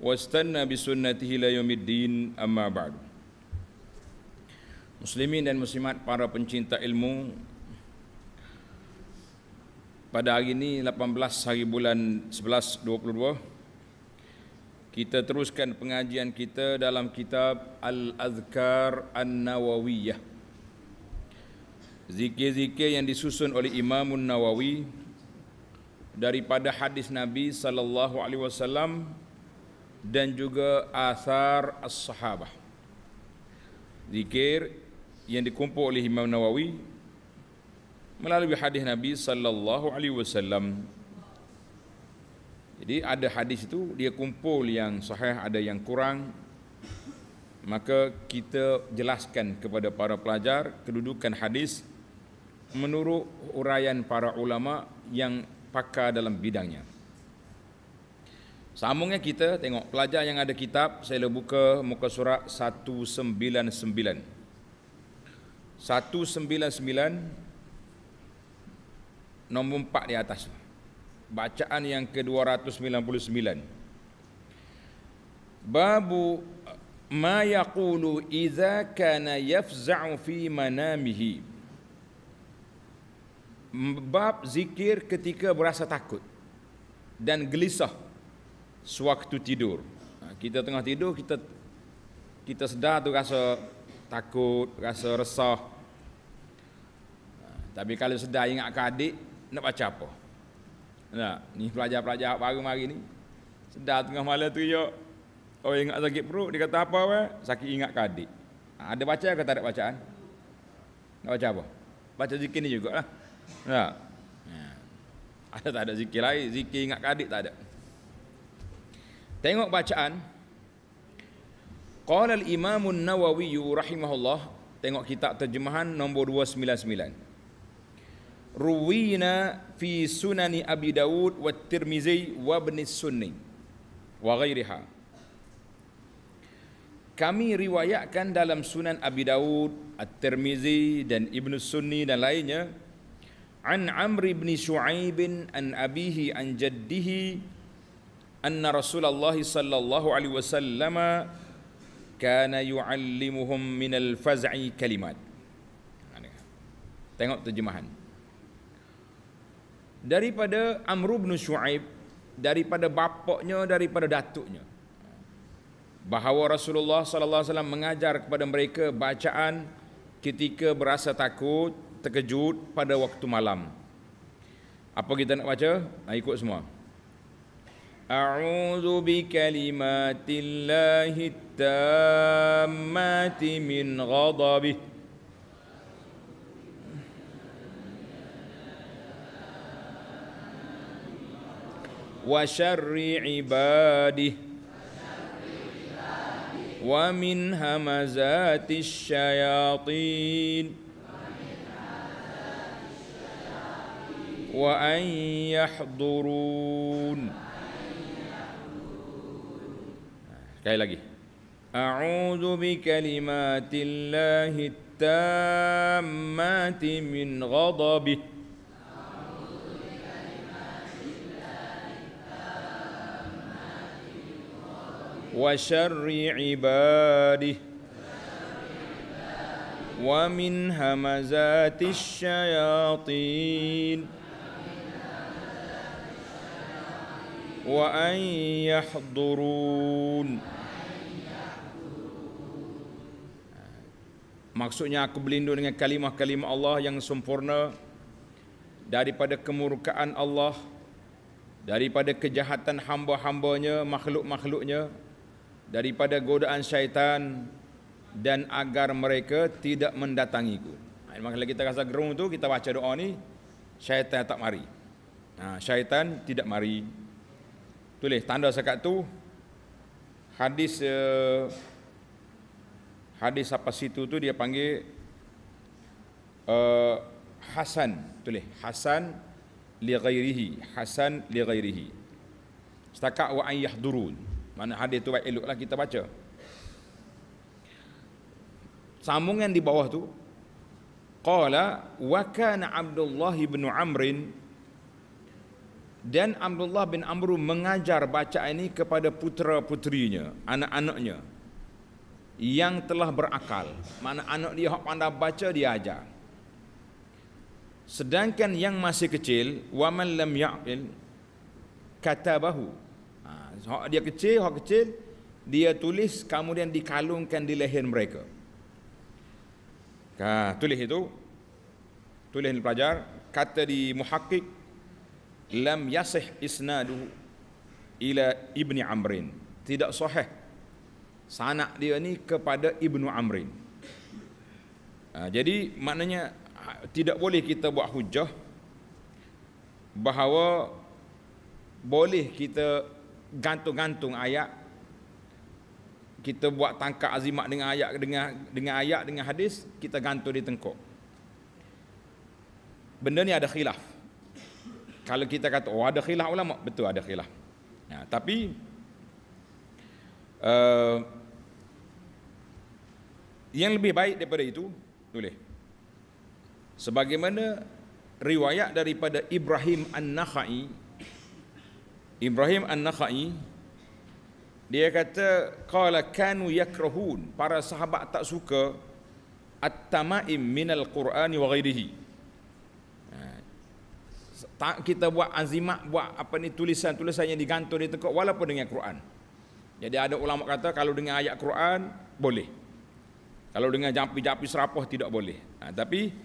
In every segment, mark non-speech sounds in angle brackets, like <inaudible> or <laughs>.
wastanna bi sunnatihi la yumiddin amma ba'du Muslimin dan muslimat para pencinta ilmu pada hari ini 18 hari bulan 11 22 kita teruskan pengajian kita dalam kitab Al-Azkar An-Nawawiyah zikir-zikir yang disusun oleh Imam An-Nawawi daripada hadis Nabi sallallahu alaihi wasallam dan juga asar as-sahabah. Zikir yang dikumpul oleh Imam Nawawi melalui hadis Nabi sallallahu alaihi wasallam. Jadi ada hadis itu dia kumpul yang sahih ada yang kurang maka kita jelaskan kepada para pelajar kedudukan hadis menurut uraian para ulama yang pakar dalam bidangnya. Sambungnya kita tengok pelajar yang ada kitab saya buka muka surat 199. 199 nombor empat di atas. Bacaan yang ke-299. Babu ma yaqulu idza kana yafza'u fi manamihi. Bab zikir ketika berasa takut dan gelisah sewaktu tidur. Ha, kita tengah tidur kita kita sedar tu rasa takut, rasa resah. Ha, tapi kalau sedar ingat ke adik nak baca apa? Nah, ni pelajar-pelajar baru hari ni sedar tengah malam tu yo. Oh ingat sakit perut dia kata apa weh? Sakit ingat ke adik. Ha, ada baca ke tak ada bacaan? Nak baca apa? Baca zikir ni jugalah. Nah. Ada tak ada zikir lain, zikir ingat kadik tak ada. Tengok bacaan Qala al-Imam nawawi rahimahullah tengok kitab terjemahan nombor 299 Ruwina fi Sunani Abi Dawud wa Tirmizi wa Ibn Sunni wa ghairiha Kami riwayatkan dalam Sunan Abi Dawud At-Tirmizi dan Ibn Sunni dan lainnya an Amr ibn Shu'aib an abihi an jaddihi أن رسول الله صلى الله عليه وسلم كان يعلمهم من الفزع كلمات Tengok terjemahan Daripada Amr bin Shu'aib Daripada bapaknya, daripada datuknya Bahawa Rasulullah Sallallahu Alaihi Wasallam mengajar kepada mereka bacaan Ketika berasa takut, terkejut pada waktu malam Apa kita nak baca? Nak ikut semua أعوذ بكلمات الله التامات من غضبه وشر عباده ومن همزات الشياطين وأن يحضرون Sekali lagi. A'udzu bikalimatillahi tammati min ghadabih. وشر عباده ومن همزات الشياطين وأن يحضرون Maksudnya aku berlindung dengan kalimah-kalimah Allah yang sempurna daripada kemurkaan Allah daripada kejahatan hamba-hambanya makhluk-makhluknya daripada godaan syaitan dan agar mereka tidak mendatangiku. Ha, Maka kita rasa gerung tu kita baca doa ni syaitan tak mari. Ha, syaitan tidak mari tulis tanda sekat tu hadis uh, hadis apa situ tu dia panggil uh, Hasan tulis Hasan li ghairihi Hasan li ghairihi setakat wa ayyahdurun mana hadis tu baik eloklah kita baca sambungan di bawah tu qala wa kana abdullah ibn amrin dan Abdullah bin Amru mengajar baca ini kepada putera putrinya, anak-anaknya yang telah berakal. Mana anak dia yang pandai baca dia ajar. Sedangkan yang masih kecil, wa man lam ya'qil katabahu. Ha, dia kecil, hak kecil, dia tulis kemudian dikalungkan di leher mereka. Ha, tulis itu tulis pelajar kata di muhakkik lam yasih isnadu ila ibni amrin tidak sahih sanak dia ni kepada ibnu amrin ha, jadi maknanya ha, tidak boleh kita buat hujah bahawa boleh kita gantung-gantung ayat kita buat tangkap azimat dengan ayat dengan dengan ayat dengan hadis kita gantung di tengkuk benda ni ada khilaf kalau kita kata oh ada khilaf ulama betul ada khilaf ya, tapi uh, yang lebih baik daripada itu boleh sebagaimana riwayat daripada Ibrahim An-Nakhai Ibrahim An-Nakhai dia kata qala kanu yakrahun para sahabat tak suka at-tamaim minal qur'ani wa ghairihi tak kita buat azimat buat apa ni tulisan-tulisan yang digantung di tekuk walaupun dengan Quran. Jadi ada ulama kata kalau dengan ayat Quran boleh. Kalau dengan japi-japi serapah tidak boleh. Ha, tapi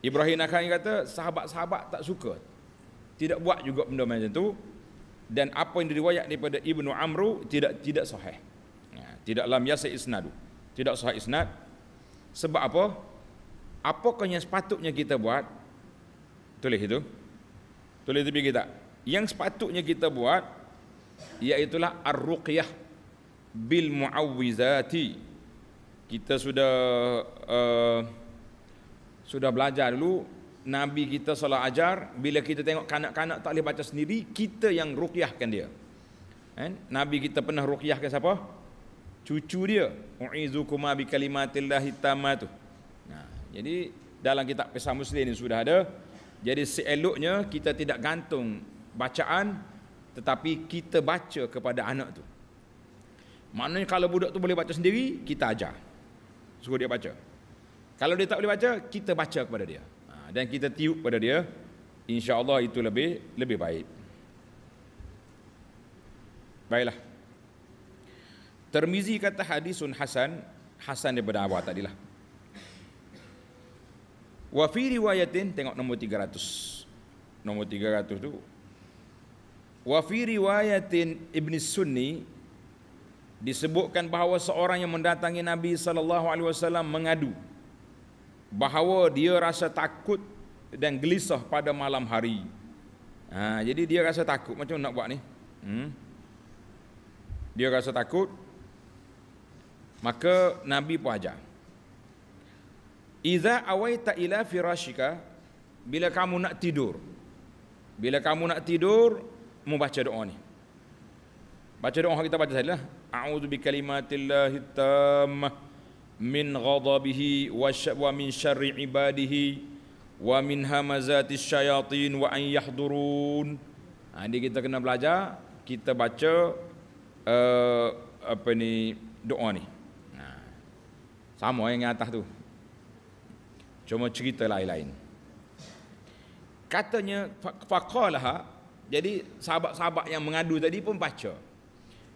Ibrahim Nakhai kata sahabat-sahabat tak suka. Tidak buat juga benda macam tu. Dan apa yang diriwayat daripada Ibnu Amru tidak tidak sahih. Ha, tidak lam yasa isnadu. Tidak sahih isnad. Sebab apa? Apakah yang sepatutnya kita buat? Tulis itu. Tulis tepi kita. Yang sepatutnya kita buat ialah ar-ruqyah bil muawwizati. Kita sudah uh, sudah belajar dulu Nabi kita salah ajar bila kita tengok kanak-kanak tak boleh baca sendiri kita yang ruqyahkan dia. Eh? Nabi kita pernah ruqyahkan siapa? Cucu dia. Uizukuma bi kalimatillahit tu. Nah, jadi dalam kitab Pesan Muslim ini sudah ada jadi seeloknya kita tidak gantung bacaan tetapi kita baca kepada anak tu. Maknanya kalau budak tu boleh baca sendiri, kita ajar. Suruh dia baca. Kalau dia tak boleh baca, kita baca kepada dia. Ha, dan kita tiup kepada dia, insya-Allah itu lebih lebih baik. Baiklah. Termizi kata hadisun hasan, hasan daripada awal tadilah. Wa fi riwayatin tengok nombor 300. Nombor 300 tu. Wa fi riwayatin Ibn Sunni disebutkan bahawa seorang yang mendatangi Nabi sallallahu alaihi wasallam mengadu bahawa dia rasa takut dan gelisah pada malam hari. Ha, jadi dia rasa takut macam nak buat ni. Hmm. Dia rasa takut. Maka Nabi pun ajar. Iza tak ila firashika bila kamu nak tidur. Bila kamu nak tidur, mau baca doa ni. Baca doa kita baca sajalah. A'udzu bikalimatillahi tamma min ghadabihi wa min syarri ibadihi wa min hamazat syayatin wa an yahdurun. Ha, ini kita kena belajar, kita baca uh, apa ni doa ni. Ha, sama yang atas tu. Cuma cerita lain-lain. Katanya faqalaha jadi sahabat-sahabat yang mengadu tadi pun baca.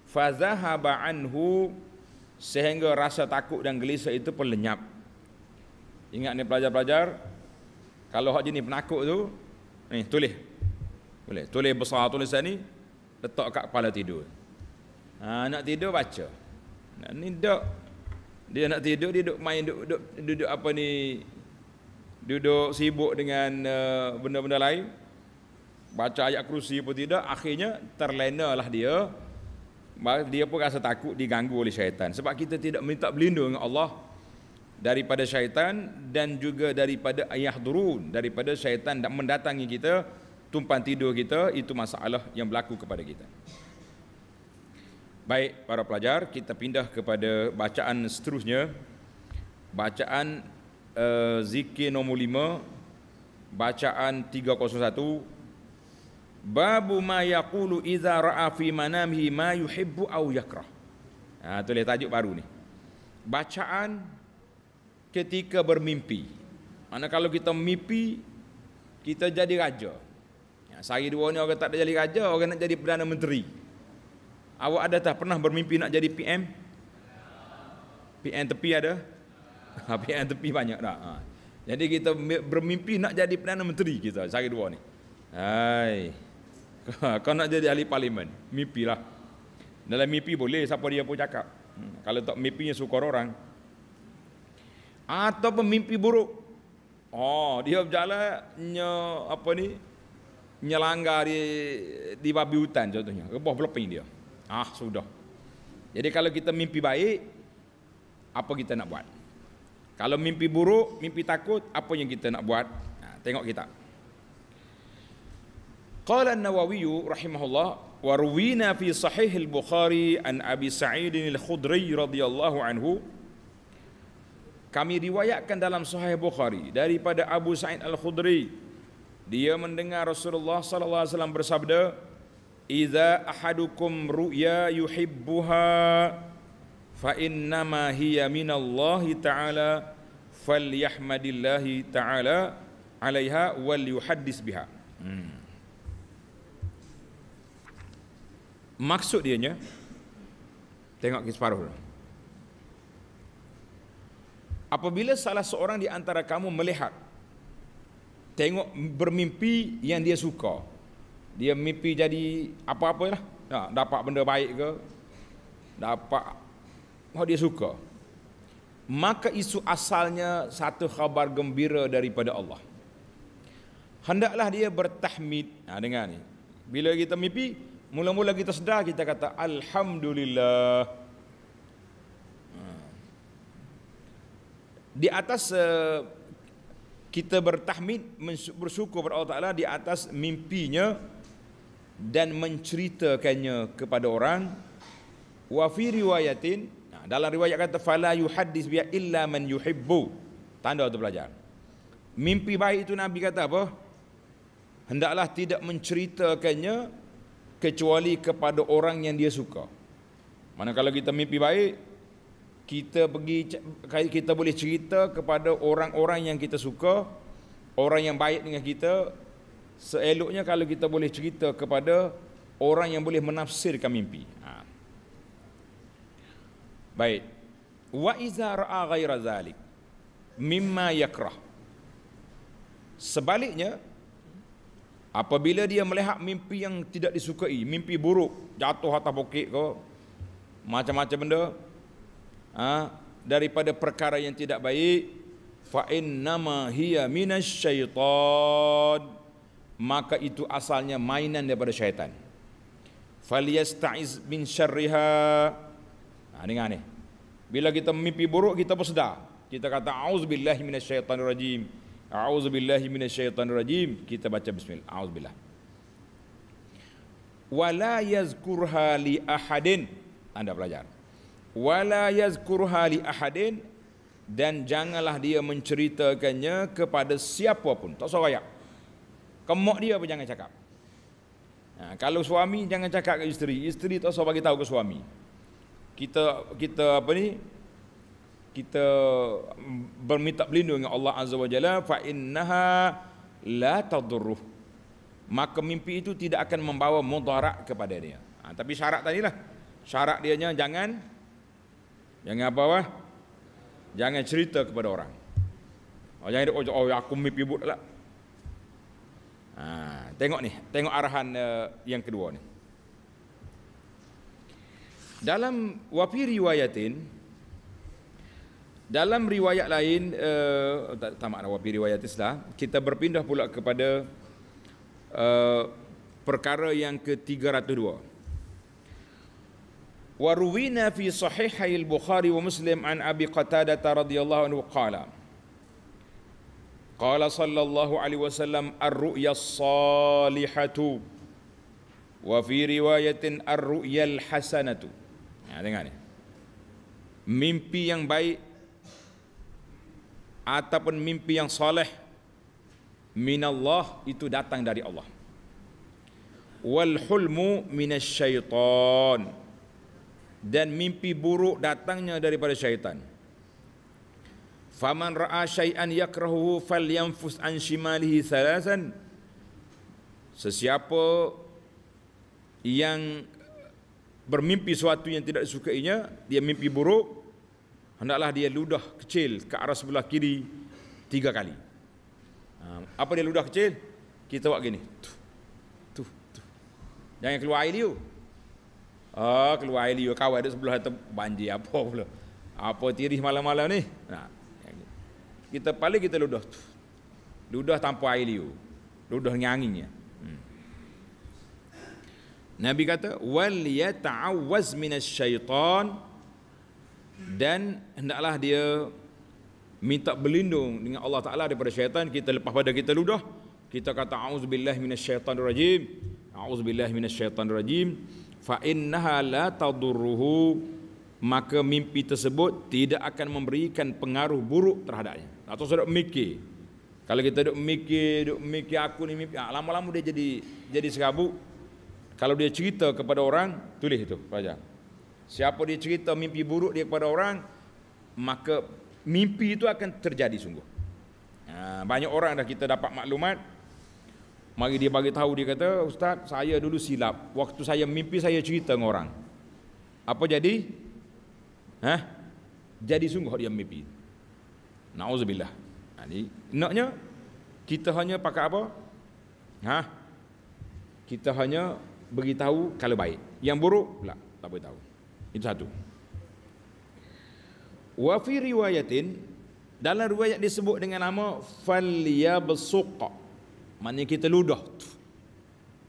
Fazahaba anhu sehingga rasa takut dan gelisah itu pun lenyap. Ingat ni pelajar-pelajar, kalau hak jenis penakut tu, ni tulis. Boleh, tulis besar tulisan ni, letak kat kepala tidur. Ha, nak tidur baca. Nak ni dok. Dia nak tidur dia duk main duk, duk duduk apa ni duduk sibuk dengan eh, benda-benda lain baca ayat kursi pun tidak akhirnya terlena lah dia dia pun rasa takut diganggu oleh syaitan sebab kita tidak minta berlindung dengan Allah daripada syaitan dan juga daripada ayah durun daripada syaitan dan mendatangi kita tumpang tidur kita itu masalah yang berlaku kepada kita baik para pelajar kita pindah kepada bacaan seterusnya bacaan Eh, zikir nomor lima, bacaan 301 babu ma yaqulu idza ra'a fi manamihi ma yuhibbu aw yakrah ha tu leh tajuk baru ni bacaan ketika bermimpi mana kalau kita mimpi kita jadi raja ya, sehari dua ni orang tak ada jadi raja orang nak jadi perdana menteri awak ada tak pernah bermimpi nak jadi PM PM tepi ada tapi <laughs> yang tepi banyak dah. Ha. Jadi kita bermimpi nak jadi Perdana Menteri kita, sehari dua ni. Hai. <laughs> Kau nak jadi ahli parlimen, mimpi lah. Dalam mimpi boleh, siapa dia pun cakap. Hmm, kalau tak mimpinya sukar orang. Atau pemimpi buruk. Oh, dia berjalan, nye, apa ni, nyelanggar di, di babi hutan contohnya. Rebah berleping dia. Ah, sudah. Jadi kalau kita mimpi baik, apa kita nak buat? Kalau mimpi buruk, mimpi takut, apa yang kita nak buat? Ha, tengok kita. Qala An-Nawawi rahimahullah wa ruwina fi sahih al-Bukhari an Abi Sa'id al-Khudri radhiyallahu anhu kami riwayatkan dalam sahih Bukhari daripada Abu Sa'id al-Khudri dia mendengar Rasulullah sallallahu alaihi wasallam bersabda idza ahadukum ru'ya yuhibbuha fa innama hiya minallahi ta'ala falyahmadillahi ta'ala 'alaiha wal yuhadis biha hmm. maksud dia nya tengok ke separuh apabila salah seorang di antara kamu melihat tengok bermimpi yang dia suka dia mimpi jadi apa-apalah apa dapat benda baik ke dapat Oh dia suka. Maka isu asalnya satu khabar gembira daripada Allah. Hendaklah dia bertahmid. Ha, dengar ni. Bila kita mimpi, mula-mula kita sedar, kita kata Alhamdulillah. Ha. Di atas eh, kita bertahmid, bersyukur kepada Allah Ta'ala di atas mimpinya dan menceritakannya kepada orang. Wa fi riwayatin, dalam riwayat kata fala yuhaddis bi illa man yuhibbu. Tanda untuk belajar Mimpi baik itu Nabi kata apa? Hendaklah tidak menceritakannya kecuali kepada orang yang dia suka. Mana kalau kita mimpi baik, kita pergi kita boleh cerita kepada orang-orang yang kita suka, orang yang baik dengan kita, seeloknya kalau kita boleh cerita kepada orang yang boleh menafsirkan mimpi. Baik. Wa iza ra'a ghaira zalik mimma yakrah. Sebaliknya apabila dia melihat mimpi yang tidak disukai, mimpi buruk, jatuh atas bukit ke macam-macam benda ha, daripada perkara yang tidak baik fa innama hiya minasyaitan maka itu asalnya mainan daripada syaitan falyasta'iz min syarriha Ha, dengar ni. Bila kita mimpi buruk kita pun Kita kata auzubillahi minasyaitonirrajim. Auzubillahi minasyaitonirrajim. Kita baca bismillah. Auzubillah. Wala yazkurha li ahadin. Anda pelajar. Wala yazkurha li ahadin dan janganlah dia menceritakannya kepada siapa pun. Tak usah raya. Kemok dia pun jangan cakap. Ha, kalau suami jangan cakap ke isteri. Isteri tak usah bagi tahu ke suami kita kita apa ni kita berminta pelindung dengan Allah Azza wa Jalla fa innaha la tadurru maka mimpi itu tidak akan membawa mudarat kepada dia ha, tapi syarat tadi lah syarat dianya jangan jangan apa wah? jangan cerita kepada orang oh, jangan oh, oh aku mimpi buruk lah ha, tengok ni tengok arahan uh, yang kedua ni dalam wafi riwayatin dalam riwayat lain uh, tak, tak makna wafi riwayat islah kita berpindah pula kepada uh, perkara yang ke-302 Waruwina fi sahihai al-Bukhari wa Muslim an Abi Qatadah radhiyallahu anhu qala Qala sallallahu alaihi wasallam ar-ru'ya as-salihatu wa fi riwayatin ar-ru'ya al-hasanatu Ya, dengar ni. Mimpi yang baik ataupun mimpi yang soleh minallah itu datang dari Allah. Wal hulmu minasyaitan. Dan mimpi buruk datangnya daripada syaitan. Faman ra'a syai'an yakrahuhu falyanfus an shimalihi thalasan. Sesiapa yang bermimpi sesuatu yang tidak disukainya, dia mimpi buruk, hendaklah dia ludah kecil ke arah sebelah kiri tiga kali. Ah, apa dia ludah kecil? Kita buat gini. Tuh, tuh, tuh. Jangan keluar air dia. Ah, oh, keluar air dia. Kawan ada sebelah itu banjir apa pula. Apa tirih malam-malam ni? Nah. Kita paling kita ludah. Tuh. Ludah tanpa air dia. Ludah dengan anginnya. Nabi kata wal yata'awwaz minasyaitan dan hendaklah dia minta berlindung dengan Allah Taala daripada syaitan kita lepas pada kita ludah kita kata auzubillahi minasyaitanirrajim auzubillahi minasyaitanirrajim fa innaha la tadurruhu maka mimpi tersebut tidak akan memberikan pengaruh buruk terhadapnya atau sudah mikir kalau kita duk mikir duk mikir aku ni mimpi ah, lama-lama dia jadi jadi serabut kalau dia cerita kepada orang, tulis itu, pelajar. Siapa dia cerita mimpi buruk dia kepada orang, maka mimpi itu akan terjadi sungguh. Ha, banyak orang dah kita dapat maklumat, mari dia bagi tahu, dia kata, Ustaz, saya dulu silap. Waktu saya mimpi, saya cerita dengan orang. Apa jadi? Ha? Jadi sungguh dia mimpi. Na'udzubillah. Jadi, ha, naknya, kita hanya pakai apa? Ha? Kita hanya beritahu kalau baik. Yang buruk pula tak boleh tahu. Itu satu. Wa fi riwayatin dalam riwayat disebut dengan nama falyabsuq. Maknanya kita ludah tu.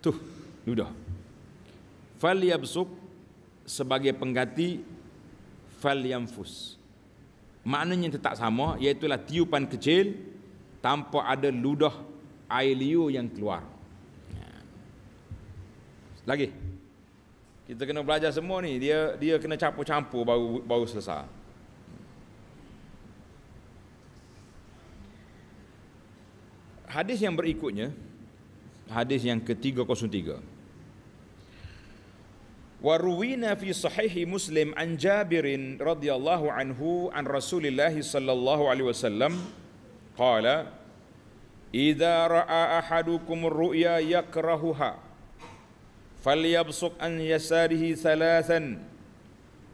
Tu ludah. Falyabsuq sebagai pengganti falyanfus. Maknanya tetap sama iaitu tiupan kecil tanpa ada ludah air liur yang keluar. Lagi. Kita kena belajar semua ni. Dia dia kena campur-campur baru baru selesai. Hadis yang berikutnya hadis yang ke-303. Wa ruwina fi sahih Muslim an Jabir radhiyallahu anhu an Rasulillah sallallahu alaihi wasallam qala Idza ra'a ahadukum ru'ya yakrahuha فليبصق عن يساره ثلاثا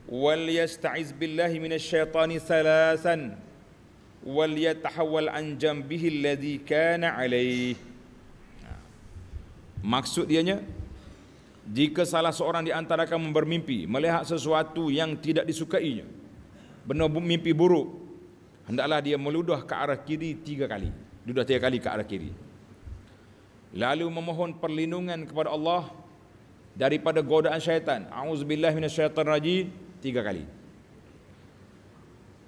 وليستعذ بالله من الشيطان ثلاثا وليتحول عن جنبه الذي كان عليه Maksud dianya Jika salah seorang di antara kamu bermimpi Melihat sesuatu yang tidak disukainya Benar mimpi buruk Hendaklah dia meludah ke arah kiri tiga kali Ludah tiga kali ke arah kiri Lalu memohon perlindungan kepada Allah daripada godaan syaitan. Auzubillah minasyaitan rajin tiga kali.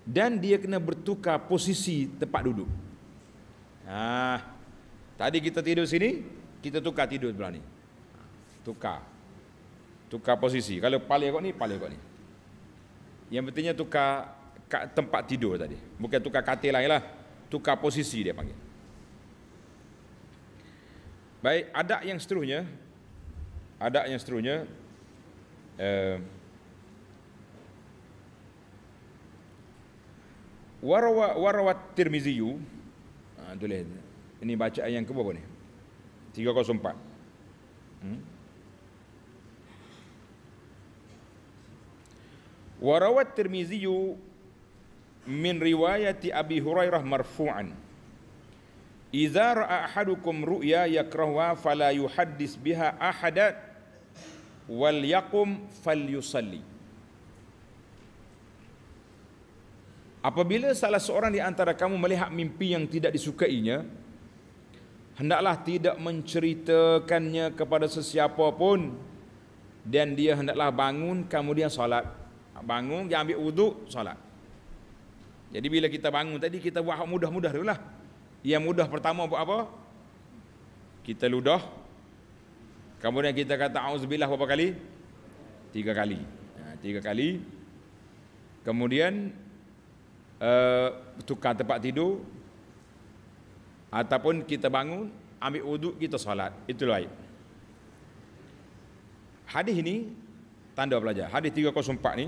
Dan dia kena bertukar posisi tempat duduk. Ah, tadi kita tidur sini, kita tukar tidur sebelah ni. Tukar. Tukar posisi. Kalau paling kau ni, paling kau ni. Yang pentingnya tukar tempat tidur tadi. Bukan tukar katil lain lah. Tukar posisi dia panggil. Baik, adab yang seterusnya adat eh, ha, yang seterusnya warawa warawa Tirmizi yu boleh ini bacaan yang ke berapa ni 304 hmm? Warawat الترمذي من رواية أبي هريرة مرفوعا إذا رأى أحدكم رؤيا يكرهها فلا يحدث بها أحدا wal yakum falyusalli Apabila salah seorang di antara kamu melihat mimpi yang tidak disukainya hendaklah tidak menceritakannya kepada sesiapa pun dan dia hendaklah bangun kemudian solat bangun dia ambil wuduk solat jadi bila kita bangun tadi kita buat mudah-mudah dululah yang mudah pertama buat apa kita ludah Kemudian kita kata auzubillah berapa kali? Tiga kali. Ha, tiga kali. Kemudian uh, tukar tempat tidur ataupun kita bangun, ambil wuduk, kita solat. Itu baik. Hadis ini tanda pelajar. Hadis 304 ni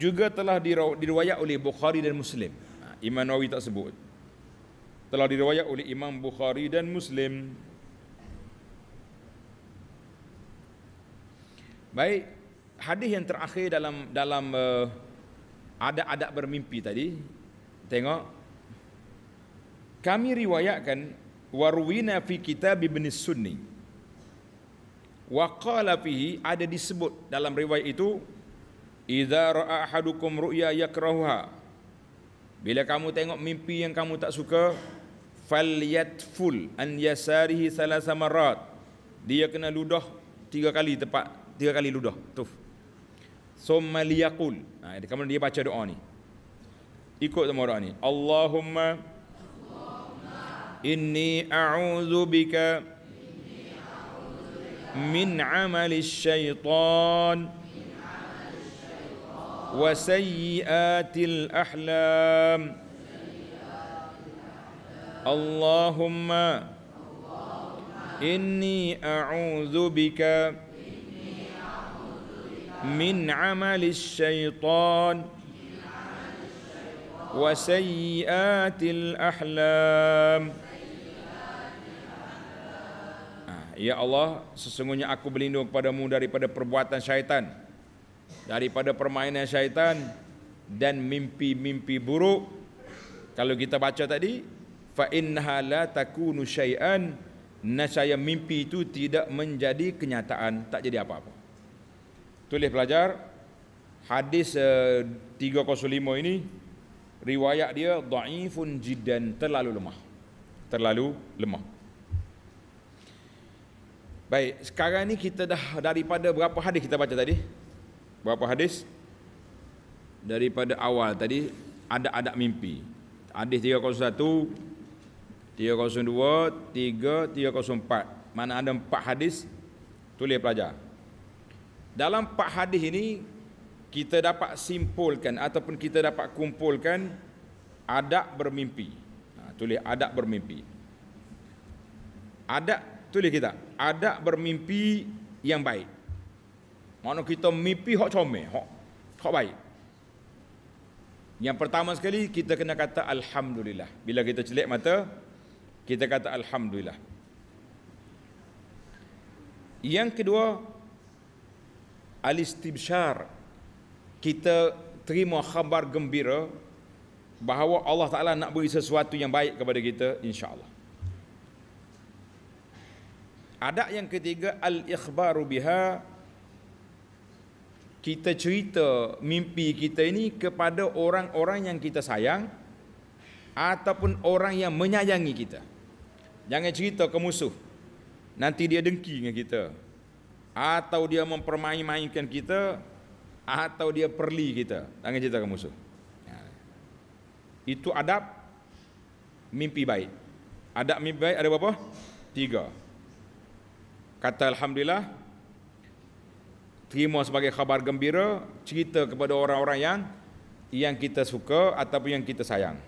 juga telah diriwayat oleh Bukhari dan Muslim. Ha, Imam Nawawi tak sebut. Telah diriwayat oleh Imam Bukhari dan Muslim. Baik, hadis yang terakhir dalam dalam eh, adat-adat uh, bermimpi tadi. Tengok. Kami riwayatkan warwina fi kitab Ibn Sunni. Wa qala fihi ada disebut dalam riwayat itu idza ra'a ahadukum ru'ya yakrahuha. Bila kamu tengok mimpi yang kamu tak suka, full an yasarihi thalath marat. Dia kena ludah tiga kali tepat tiga kali ludah tu summa liyaqul ha nah, kamu dia baca doa ni ikut sama doa ni Allahumma inni a'udzu bika min amali syaitan wa sayyiatil ahlam Allahumma inni a'udzu bika Min من syaitan, الشيطان al ahlam. Ah, ya Allah, sesungguhnya aku berlindung kepadamu daripada perbuatan syaitan, daripada permainan syaitan dan mimpi-mimpi buruk. Kalau kita baca tadi, fa innaha la takunu syai'an, nasaya mimpi itu tidak menjadi kenyataan, tak jadi apa-apa tulis pelajar hadis uh, eh, 305 ini riwayat dia dhaifun jiddan terlalu lemah terlalu lemah baik sekarang ni kita dah daripada berapa hadis kita baca tadi berapa hadis daripada awal tadi ada ada mimpi hadis 301 302, 3, 304. Mana ada empat hadis, tulis pelajar. Dalam empat hadis ini kita dapat simpulkan ataupun kita dapat kumpulkan adab bermimpi. Ha, tulis adab bermimpi. Adab tulis kita, adab bermimpi yang baik. Mana kita mimpi hok comel, hok hok baik. Yang pertama sekali kita kena kata alhamdulillah. Bila kita celik mata, kita kata alhamdulillah. Yang kedua, al-istibshar kita terima khabar gembira bahawa Allah Taala nak beri sesuatu yang baik kepada kita insya-Allah. Adab yang ketiga al-ikhbaru biha kita cerita mimpi kita ini kepada orang-orang yang kita sayang ataupun orang yang menyayangi kita. Jangan cerita ke musuh. Nanti dia dengki dengan kita atau dia mempermain-mainkan kita atau dia perli kita jangan cerita ke musuh ya. itu adab mimpi baik adab mimpi baik ada berapa tiga kata alhamdulillah terima sebagai khabar gembira cerita kepada orang-orang yang yang kita suka ataupun yang kita sayang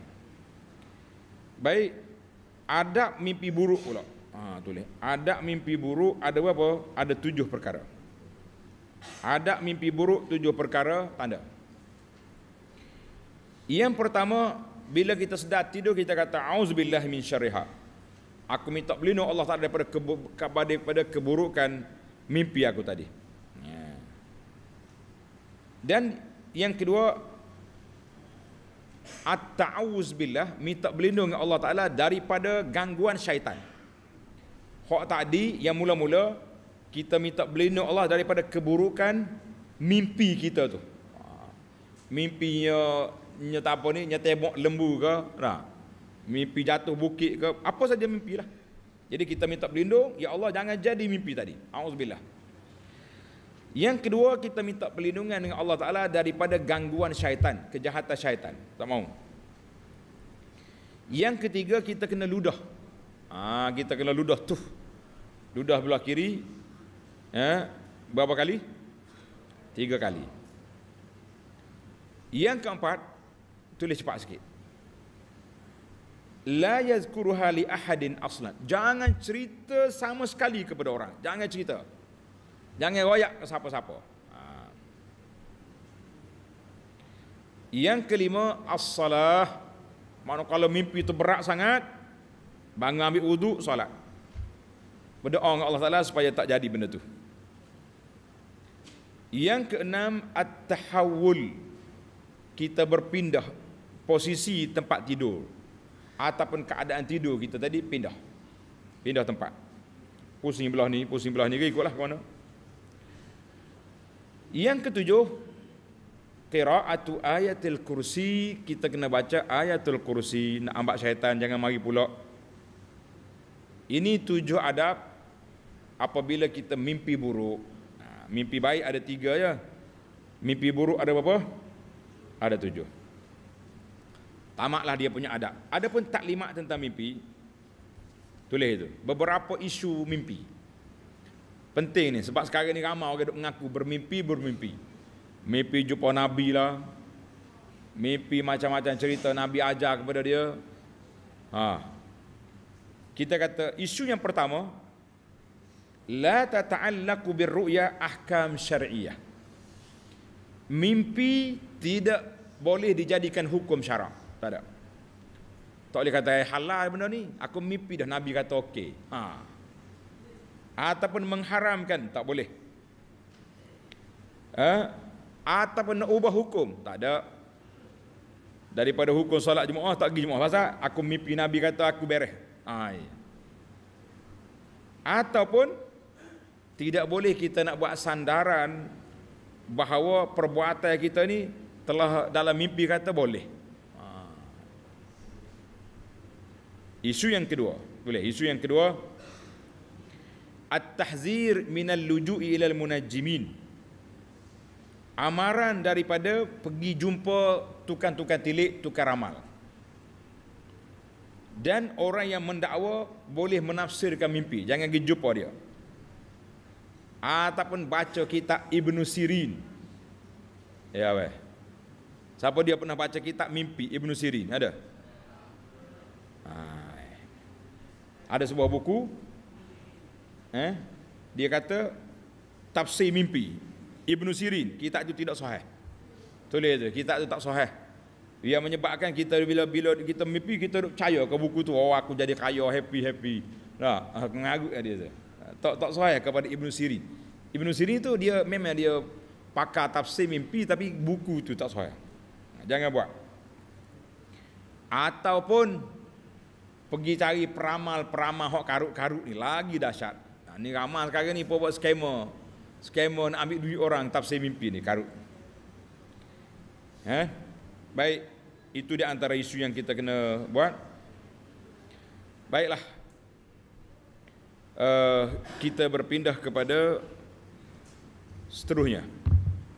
baik adab mimpi buruk pula Ha, tulis. Adab mimpi buruk ada berapa? Ada tujuh perkara. Adab mimpi buruk tujuh perkara tanda. Yang pertama, bila kita sedar tidur kita kata auzubillahi min syarriha. Aku minta berlindung Allah Taala daripada, kebu- daripada keburukan mimpi aku tadi. Ya. Dan yang kedua at-ta'awuz billah minta berlindung Allah Taala daripada gangguan syaitan hak tadi yang mula-mula kita minta berlindung Allah daripada keburukan mimpi kita tu. Mimpinya nyata apa ni? Nyata tembok lembu ke? Nah. Mimpi jatuh bukit ke? Apa saja lah. Jadi kita minta berlindung, ya Allah jangan jadi mimpi tadi. Auzubillah. Yang kedua kita minta perlindungan dengan Allah Taala daripada gangguan syaitan, kejahatan syaitan. Tak mau. Yang ketiga kita kena ludah. Ah ha, kita kena ludah tu ludah belah kiri ya, berapa kali? Tiga kali. Yang keempat tulis cepat sikit. La yazkuruha li ahadin aslan. Jangan cerita sama sekali kepada orang. Jangan cerita. Jangan royak ke siapa-siapa. Ha. Yang kelima as-salah. Mana kalau mimpi itu berat sangat, bangun ambil wuduk salat. Berdoa dengan Allah Ta'ala supaya tak jadi benda tu. Yang keenam, At-Tahawul. Kita berpindah posisi tempat tidur. Ataupun keadaan tidur kita tadi pindah. Pindah tempat. Pusing belah ni, pusing belah ni, ikutlah ke mana. Yang ketujuh, Qira'atu ayatil kursi, kita kena baca ayatul kursi, nak ambak syaitan, jangan mari pula. Ini tujuh adab apabila kita mimpi buruk. Ha, mimpi baik ada tiga ya. Mimpi buruk ada berapa? Ada tujuh. Tamaklah dia punya adab. Ada pun taklimat tentang mimpi. Tulis itu. Beberapa isu mimpi. Penting ni. Sebab sekarang ni ramai orang duduk mengaku. Bermimpi, bermimpi. Mimpi jumpa Nabi lah. Mimpi macam-macam cerita Nabi ajar kepada dia. Ha. Kita kata isu yang pertama la tata'allaqu birru'ya ahkam syar'iyyah. Mimpi tidak boleh dijadikan hukum syarak. Tak ada. Tak boleh kata eh, halal benda ni. Aku mimpi dah Nabi kata okey. Ha. Ataupun mengharamkan tak boleh. Ha? Ataupun nak ubah hukum, tak ada. Daripada hukum solat Jumaat tak pergi Jumaat pasal aku mimpi Nabi kata aku bereh. Ha. Ya. Ataupun tidak boleh kita nak buat sandaran bahawa perbuatan kita ni telah dalam mimpi kata boleh. Ha. Isu yang kedua, boleh. Isu yang kedua at-tahzir min al-luju'i ila al-munajjimin. Amaran daripada pergi jumpa tukang-tukang tilik, tukang ramal. Dan orang yang mendakwa boleh menafsirkan mimpi. Jangan pergi jumpa dia ataupun baca kitab Ibnu Sirin. Ya weh. Siapa dia pernah baca kitab mimpi Ibnu Sirin? Ada? Hai. Ada sebuah buku eh dia kata tafsir mimpi Ibnu Sirin, kitab itu tidak sahih. Tulis itu, kitab itu tak sahih. Dia menyebabkan kita bila bila kita mimpi kita percaya ke buku tu, oh aku jadi kaya happy happy. Nah, <laughs> aku ngaguk dia tu tak tak sahih kepada Ibnu Sirin. Ibnu Sirin tu dia memang dia pakar tafsir mimpi tapi buku tu tak sahih. Ha, jangan buat. Ataupun pergi cari peramal-peramal hok karuk-karuk ni lagi dahsyat. Nah, ha, ni ramai sekarang ni buat skema. Skema nak ambil duit orang tafsir mimpi ni karuk. Eh? Baik, itu di antara isu yang kita kena buat. Baiklah uh, kita berpindah kepada seterusnya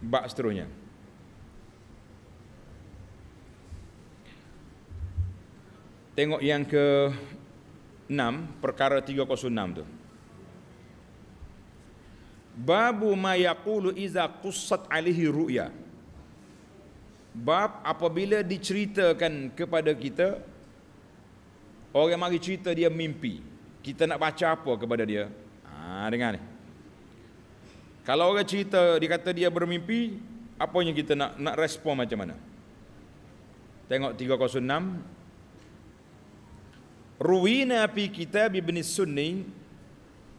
bab seterusnya tengok yang ke 6 perkara 306 tu babu ma yaqulu iza qussat alaihi ru'ya bab apabila diceritakan kepada kita orang mari cerita dia mimpi kita nak baca apa kepada dia ha, dengar ni kalau orang cerita dia kata dia bermimpi apa yang kita nak nak respon macam mana tengok 306 ruwina fi kitab ibn sunni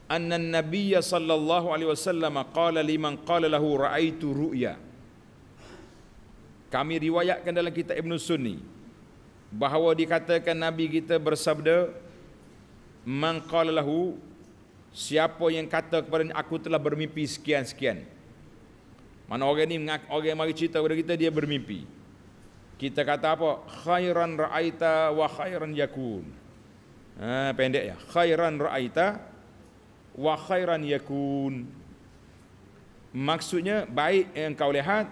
anna an-nabiy sallallahu alaihi wasallam qala liman qala lahu raaitu ru'ya kami riwayatkan dalam kitab ibn sunni bahawa dikatakan nabi kita bersabda man siapa yang kata kepada ini, aku telah bermimpi sekian-sekian mana orang ni orang yang mari cerita kepada kita dia bermimpi kita kata apa khairan raaita wa khairan yakun ha pendek ya khairan raaita wa khairan yakun maksudnya baik yang kau lihat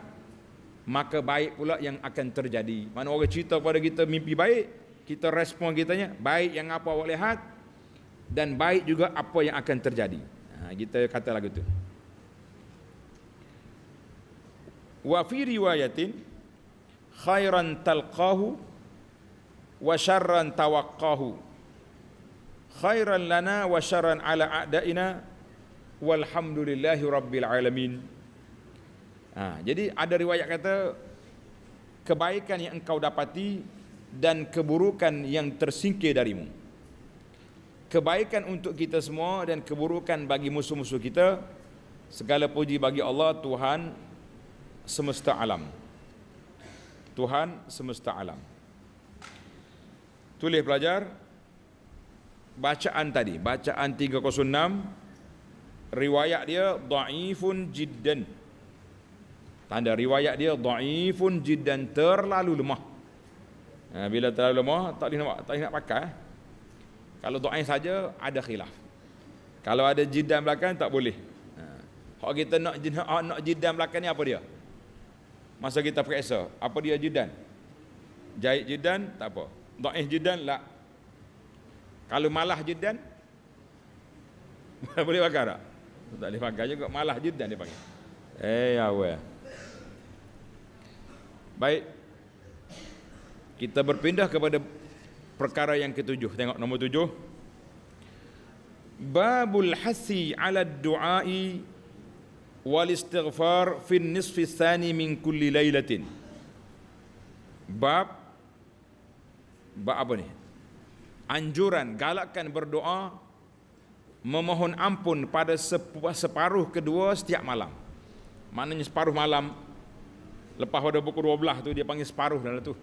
maka baik pula yang akan terjadi mana orang cerita kepada kita mimpi baik kita respon kitanya baik yang apa awak lihat dan baik juga apa yang akan terjadi. Ha, kita kata lagu tu. Wa fi riwayatin khairan talqahu wa syarran tawaqqahu. Khairan lana wa syarran ala a'daina walhamdulillahi alamin. Ha, jadi ada riwayat kata kebaikan yang engkau dapati dan keburukan yang tersingkir darimu kebaikan untuk kita semua dan keburukan bagi musuh-musuh kita segala puji bagi Allah Tuhan semesta alam Tuhan semesta alam tulis pelajar bacaan tadi bacaan 306 riwayat dia daifun jiddan tanda riwayat dia daifun jiddan terlalu lemah ha, bila terlalu lemah tak boleh nak nak pakai eh. Kalau doa saja ada khilaf. Kalau ada jidan belakang tak boleh. Ha. Kalau kita nak jidan, nak jidan belakang ni apa dia? Masa kita periksa, apa dia jidan? Jahit jidan tak apa. Doa jidan lah. Kalau malah jidan <laughs> boleh pakai tak? Tak boleh pakai juga malah jidan dia pakai. Eh ya hey, awal. Baik. Kita berpindah kepada perkara yang ketujuh tengok nombor tujuh babul hasi ala du'ai wal istighfar fi nisf thani min kulli lailatin bab bab apa ni anjuran galakkan berdoa memohon ampun pada separuh kedua setiap malam maknanya separuh malam lepas pada pukul 12 tu dia panggil separuh dalam tu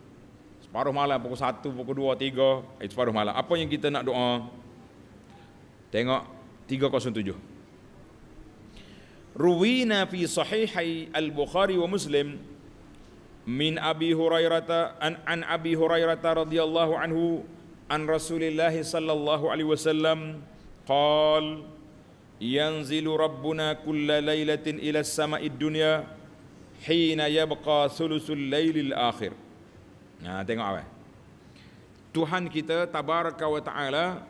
separuh malam pukul 1, pukul 2, 3 eh, itu separuh malam apa yang kita nak doa tengok 307 ruwina fi sahihai al-bukhari wa muslim min abi hurairah an an abi hurairah radhiyallahu anhu an rasulillah sallallahu alaihi wasallam qal ينزل kulla كل ila إلى السماء dunya, حين يبقى ثلث الليل الآخر Ha, tengok apa? Tuhan kita tabaraka wa ta'ala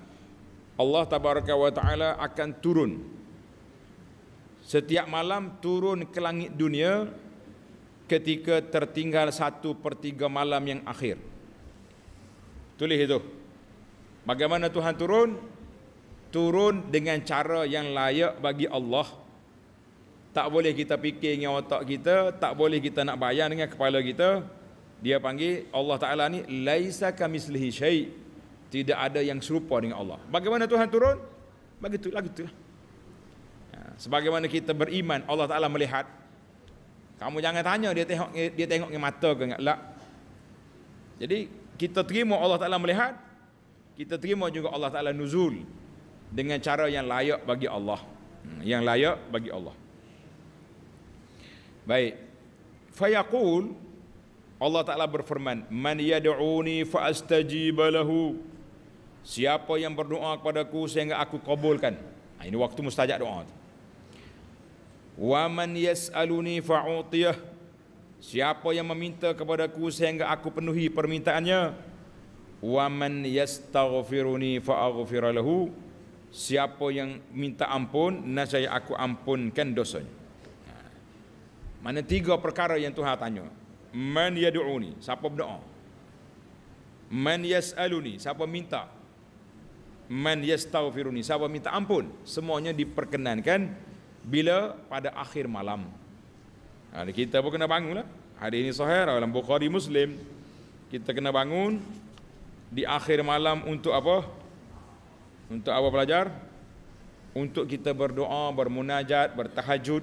Allah tabaraka wa ta'ala akan turun Setiap malam turun ke langit dunia Ketika tertinggal satu per tiga malam yang akhir Tulis itu Bagaimana Tuhan turun? Turun dengan cara yang layak bagi Allah Tak boleh kita fikir dengan otak kita Tak boleh kita nak bayang dengan kepala kita dia panggil Allah Taala ni laisa kamislihi syai. Tidak ada yang serupa dengan Allah. Bagaimana Tuhan turun? Begitulah gitulah. Ha, sebagaimana kita beriman Allah Taala melihat kamu jangan tanya dia tengok dia tengok dengan mata ke enggak lah. Jadi kita terima Allah Taala melihat, kita terima juga Allah Taala nuzul dengan cara yang layak bagi Allah. Hmm, yang layak bagi Allah. Baik. Fayaqul Allah Ta'ala berfirman Man yada'uni fa'astajibalahu Siapa yang berdoa kepada-Ku kepadaku sehingga aku kabulkan nah, ha, Ini waktu mustajab doa itu Wa man yas'aluni fa'utiyah Siapa yang meminta kepada-Ku kepadaku sehingga aku penuhi permintaannya Wa man yastaghfiruni fa'aghfiralahu Siapa yang minta ampun Nasaya aku ampunkan dosanya ha, Mana tiga perkara yang Tuhan tanya man yad'uni siapa berdoa man yas'aluni siapa minta man yastaghfiruni siapa minta ampun semuanya diperkenankan bila pada akhir malam Hari kita pun kena bangun lah Hari ini sahih dalam Bukhari Muslim Kita kena bangun Di akhir malam untuk apa? Untuk apa pelajar? Untuk kita berdoa, bermunajat, bertahajud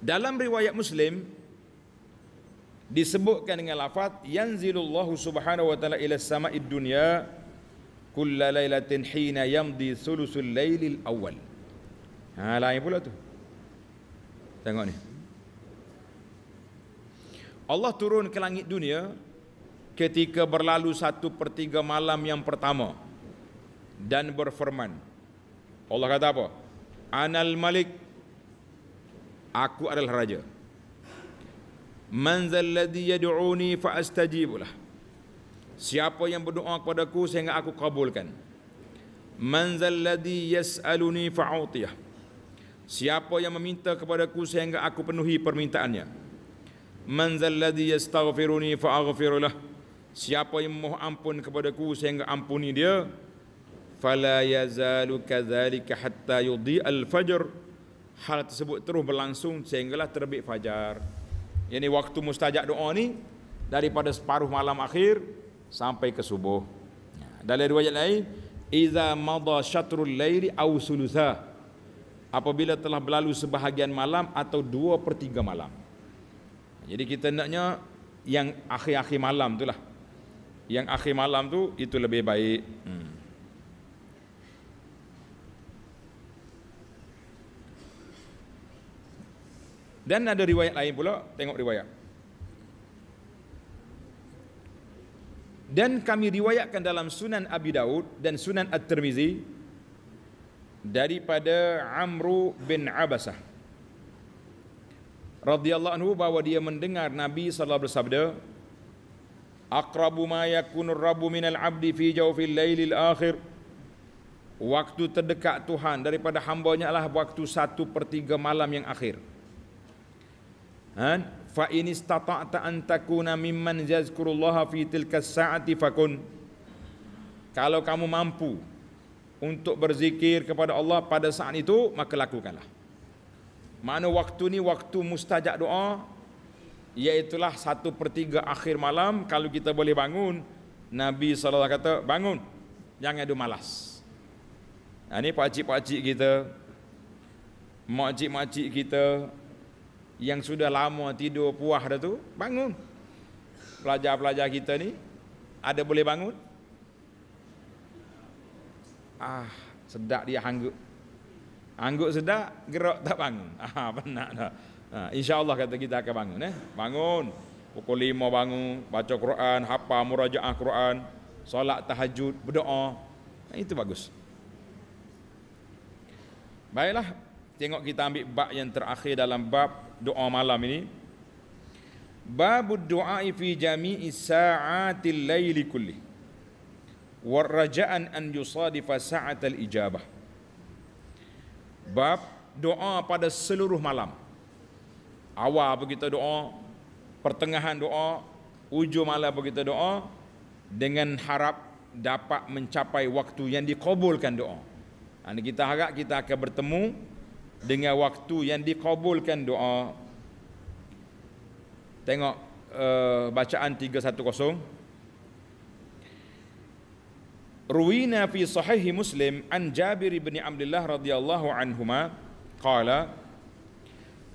Dalam riwayat Muslim disebutkan dengan lafaz yanzilullahu subhanahu wa taala ila sama'id dunya kulla lailatin hina yamdi thulusul lailil awal. Ha lain pula tu. Tengok ni. Allah turun ke langit dunia ketika berlalu satu pertiga malam yang pertama dan berfirman. Allah kata apa? Anal malik aku adalah raja man zalladhi yad'uni fa astajibulah siapa yang berdoa kepadaku sehingga aku kabulkan man zalladhi yas'aluni fa utiyah siapa yang meminta kepadaku sehingga aku penuhi permintaannya man zalladhi yastaghfiruni fa aghfirulah siapa yang memohon ampun kepadaku sehingga ampuni dia fala yazalu kadzalika hatta yudhi al-fajr hal tersebut terus berlangsung sehinggalah terbit fajar. Ini waktu mustajab doa ni daripada separuh malam akhir sampai ke subuh. Ya, dalam riwayat lain, "Iza madha syatrul laili aw sulusa." Apabila telah berlalu sebahagian malam atau dua per tiga malam. Jadi kita naknya yang akhir-akhir malam itulah. Yang akhir malam tu itu lebih baik. Hmm. Dan ada riwayat lain pula, tengok riwayat. Dan kami riwayatkan dalam Sunan Abi Daud dan Sunan At-Tirmizi daripada Amru bin Abasah radhiyallahu anhu bahwa dia mendengar Nabi sallallahu alaihi wasallam bersabda Aqrabu ma yakunu rabbu al abdi fi jawfil lailil akhir Waktu terdekat Tuhan daripada hambanya adalah waktu satu per malam yang akhir Han? Fa in istata'ta an takuna mimman yazkurullah fi tilka sa'ati fakun. Kalau kamu mampu untuk berzikir kepada Allah pada saat itu maka lakukanlah. Mana waktu ni waktu mustajab doa iaitulah satu per tiga akhir malam kalau kita boleh bangun Nabi SAW kata bangun jangan ada malas nah, ha, ini pakcik-pakcik kita makcik-makcik kita yang sudah lama tidur puah dah tu bangun pelajar-pelajar kita ni ada boleh bangun ah sedak dia hanggut hanggut sedak gerak tak bangun <laughs> ah benar dah ah, insyaallah kata kita akan bangun eh bangun pukul lima bangun baca Quran hafa murajaah Quran solat tahajud berdoa nah, itu bagus baiklah tengok kita ambil bab yang terakhir dalam bab doa malam ini bab doa fi jami'i sa'atil laili kulli warraja'an an yusadifa sa'atal ijabah bab doa pada seluruh malam awal begitu doa pertengahan doa ujung malam begitu doa dengan harap dapat mencapai waktu yang dikabulkan doa dan kita harap kita akan bertemu dengan waktu yang dikabulkan doa. Tengok uh, bacaan 310. Ruwina fi sahih Muslim an Jabir bin Abdullah radhiyallahu anhuma qala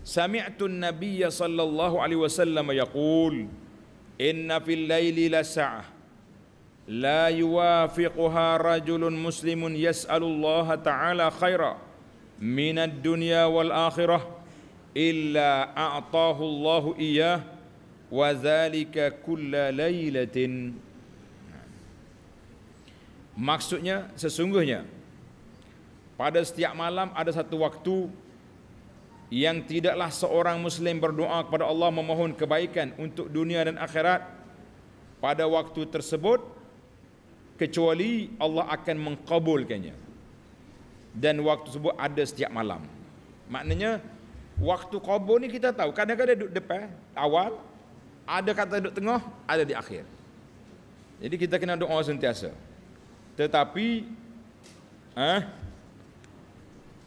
Sami'tu an-nabiy sallallahu alaihi wasallam yaqul Inna fil laili lasa'ah la yuwafiquha rajulun muslimun yas'alullaha ta'ala khaira من الدنيا والآخرة إلا أعطاه الله إياه وذلك كل Lailatin. Maksudnya sesungguhnya Pada setiap malam ada satu waktu Yang tidaklah seorang muslim berdoa kepada Allah Memohon kebaikan untuk dunia dan akhirat Pada waktu tersebut Kecuali Allah akan mengkabulkannya dan waktu subuh ada setiap malam. Maknanya waktu qabur ni kita tahu kadang-kadang duduk depan awal, ada kata duduk tengah, ada di akhir. Jadi kita kena doa sentiasa. Tetapi eh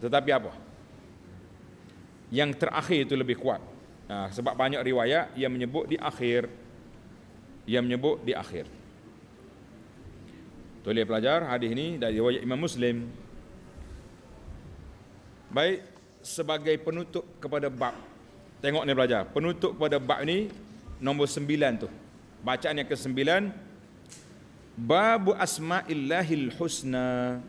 tetapi apa? Yang terakhir itu lebih kuat. Nah, sebab banyak riwayat yang menyebut di akhir yang menyebut di akhir. Tolong pelajar hadis ini dari riwayat Imam Muslim. Baik, sebagai penutup kepada bab. Tengok ni pelajar. Penutup kepada bab ni nombor sembilan tu. Bacaan yang ke sembilan. bab asma'illahil husna.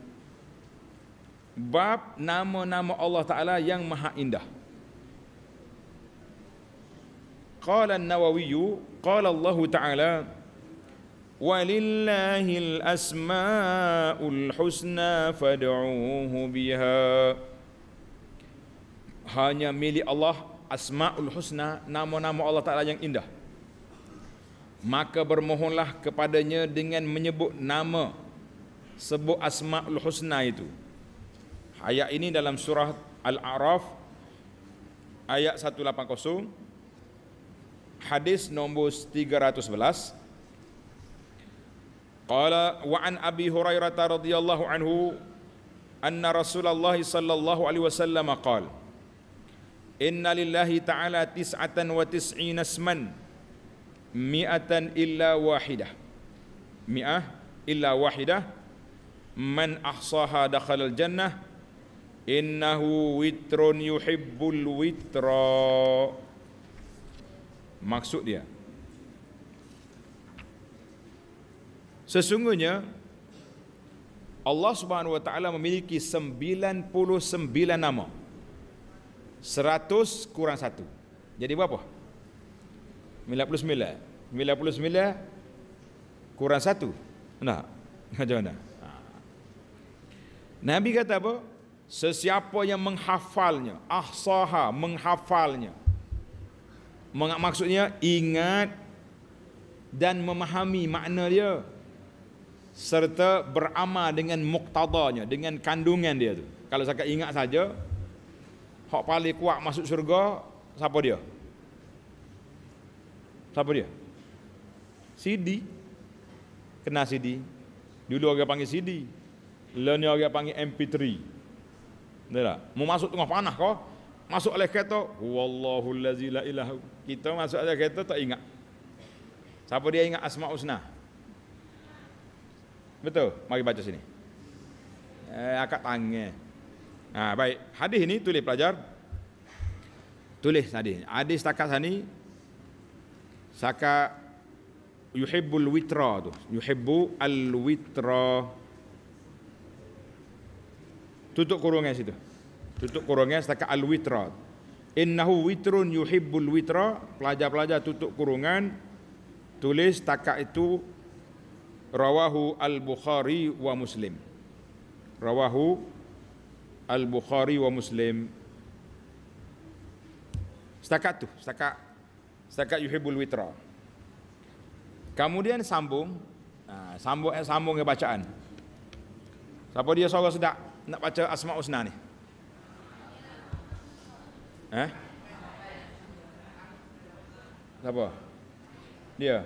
Bab nama-nama Allah Ta'ala yang maha indah. Qala an-Nawawi qala Allah Ta'ala Walillahil asma'ul husna fad'uuhu biha hanya milik Allah asmaul husna nama-nama Allah Taala yang indah maka bermohonlah kepadanya dengan menyebut nama sebut asmaul husna itu ayat ini dalam surah al-a'raf ayat 180 hadis nombor 311 قال وعن أبي هريرة رضي الله عنه أن رسول الله صلى الله عليه وسلم قال Inna lillahi ta'ala tis'atan wa tis'in asman Mi'atan illa wahidah Mi'ah illa wahidah Man ahsaha dakhal al-jannah Innahu witrun yuhibbul witra Maksud dia Sesungguhnya Allah Subhanahu wa taala memiliki 99 nama Seratus kurang satu, Jadi berapa? 99 99 kurang satu. Nah, <laughs> macam mana? Ha. Nabi kata apa? Sesiapa yang menghafalnya Ahsaha menghafalnya Maksudnya ingat Dan memahami makna dia Serta beramal dengan muktadanya Dengan kandungan dia tu Kalau saya ingat saja hak paling kuat masuk syurga siapa dia? Siapa dia? Sidi. Kena Sidi. Dulu orang panggil Sidi. Lain orang panggil MP3. Betul tak? Mau masuk tengah panah kau, masuk oleh kereta, wallahu allazi la ilaha Kita masuk oleh kereta tak ingat. Siapa dia ingat Asma Usna? Betul? Mari baca sini. Eh, akak tangan. Ha, baik, hadis ini tulis pelajar. Tulis hadis. Hadis setakat sini. saka yuhibbu al-witra tu. Yuhibbu al-witra. Tutup kurungan situ. Tutup kurungan saka al-witra. Innahu witrun yuhibbul witra. Pelajar-pelajar tutup kurungan. Tulis takak itu. Rawahu al-Bukhari wa Muslim. Rawahu Al-Bukhari wa Muslim Setakat tu Setakat Setakat Yuhibul Witra Kemudian sambung ha, Sambung eh, sambung bacaan Siapa dia seorang sedap Nak baca Asma Usna ni Eh Siapa Dia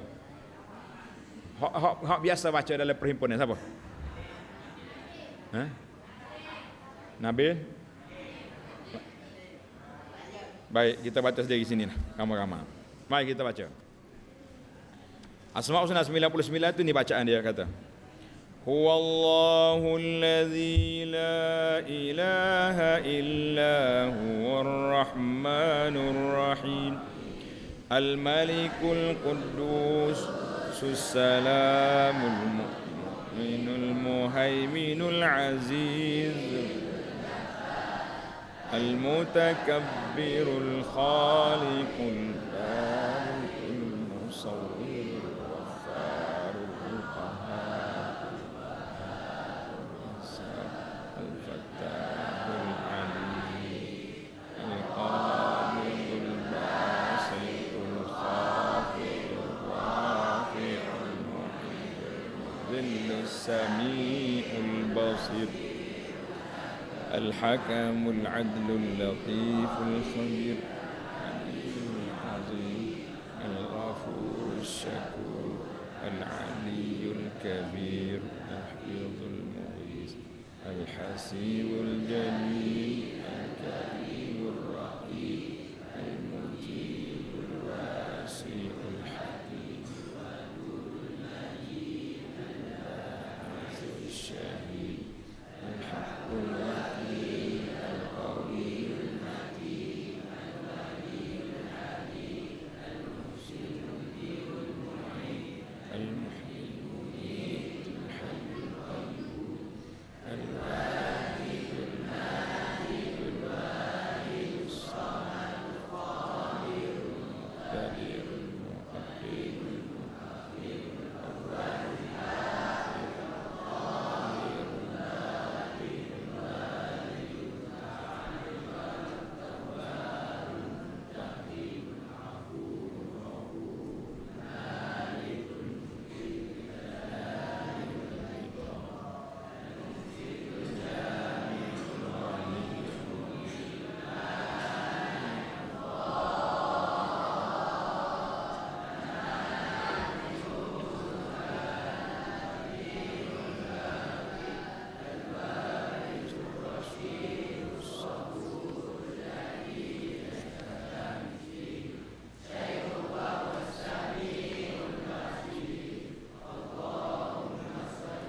Hak, hak biasa baca dalam perhimpunan Siapa Eh Nabil? Baik, kita baca sendiri sini lah, ramai-ramai. Mari kita baca. Asma Usna 99 itu ni bacaan dia kata. Huwallahu alladhi la ilaha illa huwar rahmanur rahim. الملك القدوس السلام المؤمن المهيمن العزيز المتكبر الخالق الحكم العدل اللطيف الخبير العظيم الغفور الشكور العلي الكبير الحفيظ المغيث الحسيب الجليل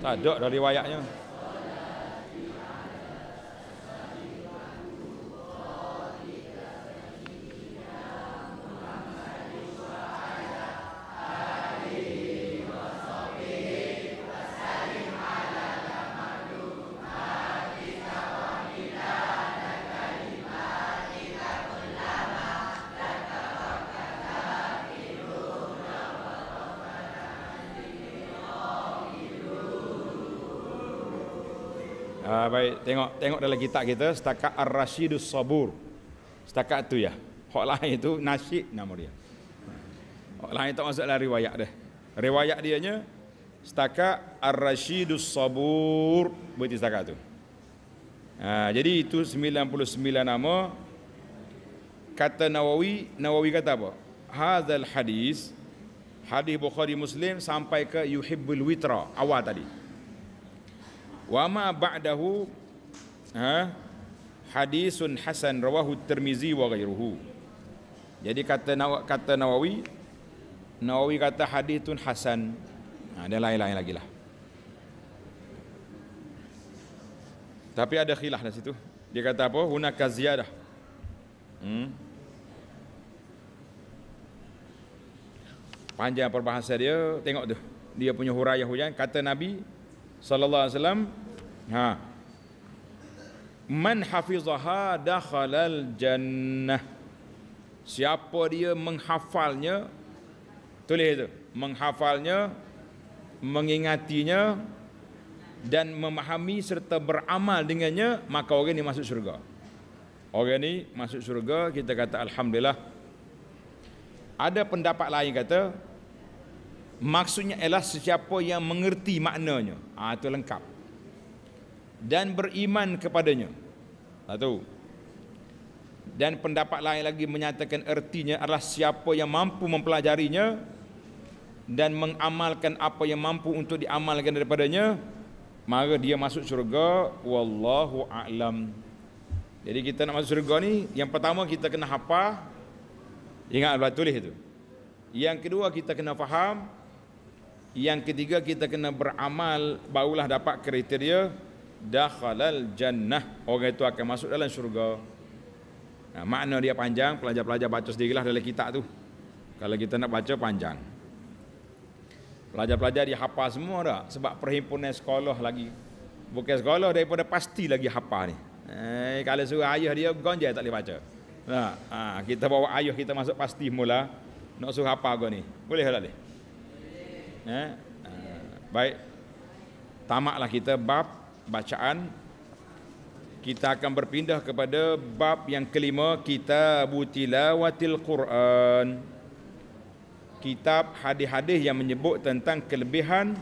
Tak ada dah riwayatnya. baik tengok tengok dalam kitab kita setakat ar-rasyidus sabur setakat tu ya hak lain itu nasyid nama dia hak lain tak masuk dalam riwayat dah riwayat dianya setakat ar-rasyidus sabur berarti setakat tu ha, jadi itu 99 nama kata Nawawi Nawawi kata apa hadzal hadis hadis Bukhari Muslim sampai ke yuhibbul witra awal tadi wa ma ba'dahu ha, hadisun hasan rawahu tirmizi wa ghairuhu jadi kata kata Nawawi Nawawi kata hadithun hasan ha, dan lain-lain lagi lah tapi ada khilaf di situ dia kata apa hunaka ziyadah hmm. panjang perbahasa dia tengok tu dia punya huraian-huraian kata Nabi sallallahu alaihi wasallam ha man hafizaha dakhalal jannah siapa dia menghafalnya tulis itu menghafalnya mengingatinya dan memahami serta beramal dengannya maka orang ini masuk syurga orang ini masuk syurga kita kata alhamdulillah ada pendapat lain kata maksudnya ialah sesiapa yang mengerti maknanya. Ah ha, itu lengkap. Dan beriman kepadanya. Satu. Ah, dan pendapat lain lagi menyatakan ertinya adalah siapa yang mampu mempelajarinya dan mengamalkan apa yang mampu untuk diamalkan daripadanya maka dia masuk syurga wallahu a'lam. Jadi kita nak masuk syurga ni yang pertama kita kena hafal ingat belah tulis itu. Yang kedua kita kena faham yang ketiga kita kena beramal barulah dapat kriteria dakhalal jannah. Orang itu akan masuk dalam syurga. Nah, makna dia panjang, pelajar-pelajar baca sendirilah dalam kitab tu. Kalau kita nak baca panjang. Pelajar-pelajar dia hafal semua dah sebab perhimpunan sekolah lagi. Bukan sekolah daripada pasti lagi hafal ni. Eh, kalau suruh ayah dia gonjai tak boleh baca. Nah, ah, kita bawa ayah kita masuk pasti mula nak suruh hafal kau ni. Boleh tak boleh? Ya? Baik. Tamaklah kita bab bacaan. Kita akan berpindah kepada bab yang kelima. Kitab utilawatil Quran. Kitab hadis-hadis yang menyebut tentang kelebihan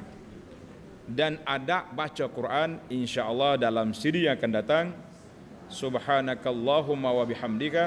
dan adab baca Quran. InsyaAllah dalam siri yang akan datang. Subhanakallahumma wa Subhanakallahumma wa bihamdika.